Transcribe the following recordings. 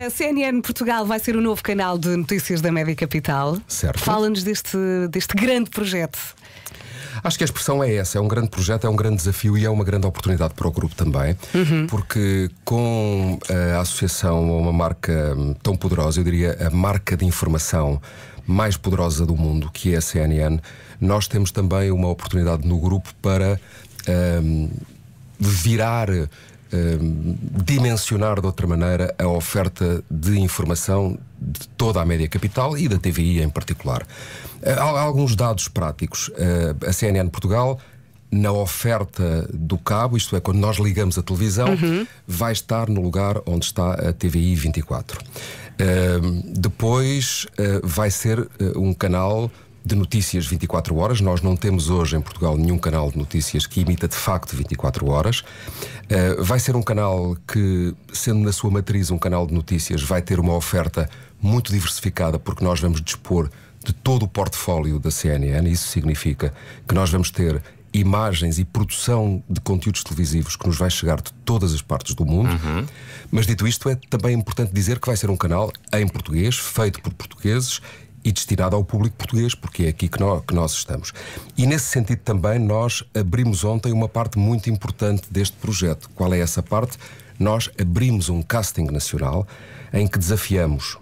A CNN Portugal vai ser o novo canal de notícias da Média Capital. Certo. Fala-nos deste, deste grande projeto. Acho que a expressão é essa: é um grande projeto, é um grande desafio e é uma grande oportunidade para o grupo também, uhum. porque com eh, a associação a uma marca hum, tão poderosa, eu diria a marca de informação mais poderosa do mundo, que é a CNN, nós temos também uma oportunidade no grupo para. Um, virar Ehm, dimensionar de outra maneira a oferta de informação de toda a média capital e da TVI em particular. Eh, há alguns dados práticos. Eh, a CNN Portugal, na oferta do cabo, isto é, quando nós ligamos a televisão, uhum. vai estar no lugar onde está a TVI 24. Ehm, depois eh, vai ser um canal de notícias 24 horas. Nós não temos hoje em Portugal nenhum canal de notícias que imita de facto 24 horas. Uh, vai ser um canal que, sendo na sua matriz um canal de notícias, vai ter uma oferta muito diversificada, porque nós vamos dispor de todo o portfólio da CNN. Isso significa que nós vamos ter imagens e produção de conteúdos televisivos que nos vai chegar de todas as partes do mundo. Uhum. Mas dito isto, é também importante dizer que vai ser um canal em português, feito por portugueses e destinada ao público português, porque é aqui que nós, que nós, estamos. E nesse sentido também nós abrimos ontem uma parte muito importante deste projeto. Qual é essa parte? Nós abrimos um casting nacional em que desafiamos uh,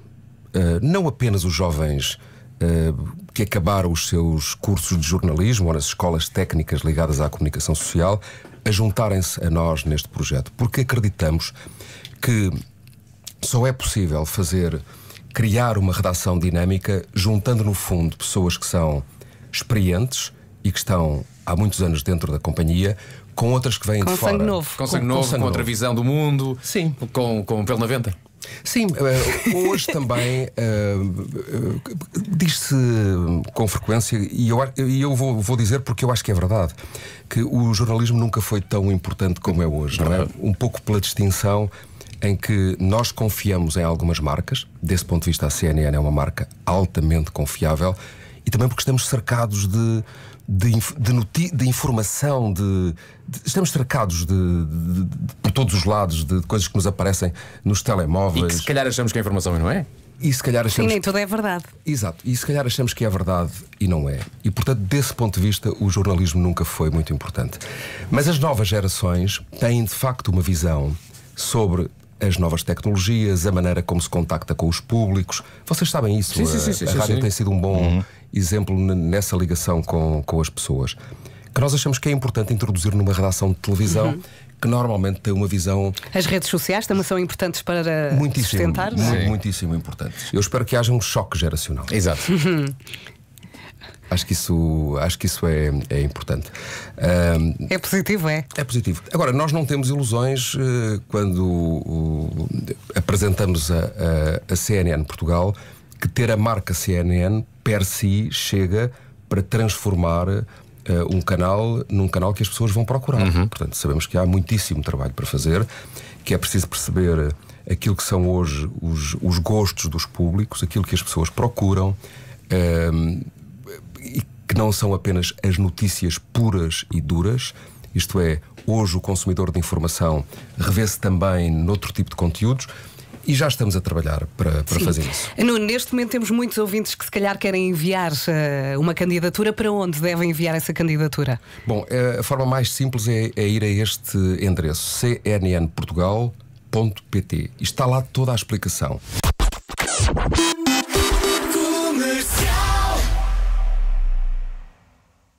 não apenas os jovens uh, que acabaram os seus cursos de jornalismo ou nas escolas técnicas ligadas à comunicação social, a juntarem-se a nós neste projeto, porque acreditamos que só é possível fazer criar uma redação dinâmica, juntando no fundo pessoas que são experientes e que estão há muitos anos dentro da companhia, com outras que vêm com de fora. Novo. Com, com sangue novo, com, sangue com outra novo. visão do mundo, Sim. Com, com pelo na venta. Sim, eh, hoje também uh, diz-se com frequência, e eu, eu vou, vou, dizer porque eu acho que é verdade, que o jornalismo nunca foi tão importante como é hoje, não é? Um pouco pela distinção em que nós confiamos em algumas marcas. Desse ponto de vista, a CNN é uma marca altamente confiável e também porque estamos cercados de, de, de, de informação, de, de, estamos cercados de, por todos os lados de, coisas que nos aparecem nos telemóveis. E que se calhar achamos que é informação e não é? E se calhar achamos. que nem tudo é verdade. Exato. E se calhar achamos que é verdade e não é. E portanto, desse ponto de vista, o jornalismo nunca foi muito importante. Mas as novas gerações têm de facto uma visão sobre as novas tecnologias, a maneira como se contacta com os públicos. Vocês sabem isso. Sim, sim, sim, a, a rádio tem sido um bom uhum. exemplo nessa ligação com, com as pessoas. Que nós achamos que é importante introduzir numa redação de televisão. Uhum. Que normalmente tem uma visão. As redes sociais também são importantes para muitíssimo, sustentar, não é? Muitíssimo importantes. Eu espero que haja um choque geracional. Exato. Uhum. Acho que isso, acho que isso é, é importante. Um, é positivo, é? É positivo. Agora, nós não temos ilusões uh, quando uh, apresentamos a, a, a CNN Portugal que ter a marca CNN per si chega para transformar uh, um canal num canal que as pessoas vão procurar. Uhum. Portanto, sabemos que há muitíssimo trabalho para fazer, que é preciso perceber aquilo que são hoje os, os gostos dos públicos, aquilo que as pessoas procuram não são apenas as notícias puras e duras, isto é, hoje o consumidor de informação revê-se também noutro tipo de conteúdos. E já estamos a trabalhar para, para fazer isso. Nuno, neste momento temos muitos ouvintes que se calhar querem enviar eh, uma candidatura. Para onde devem enviar essa candidatura? Bom, eh, a forma mais simples é, é ir a este endereço, cnnportugal.pt. Está lá toda a explicação.